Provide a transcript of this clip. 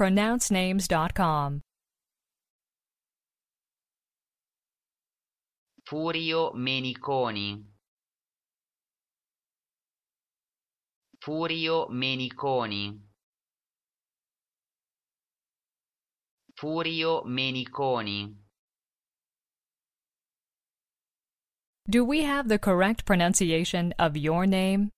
pronouncenames.com. Furio Meniconi. Furio Meniconi. Furio Meniconi. Do we have the correct pronunciation of your name?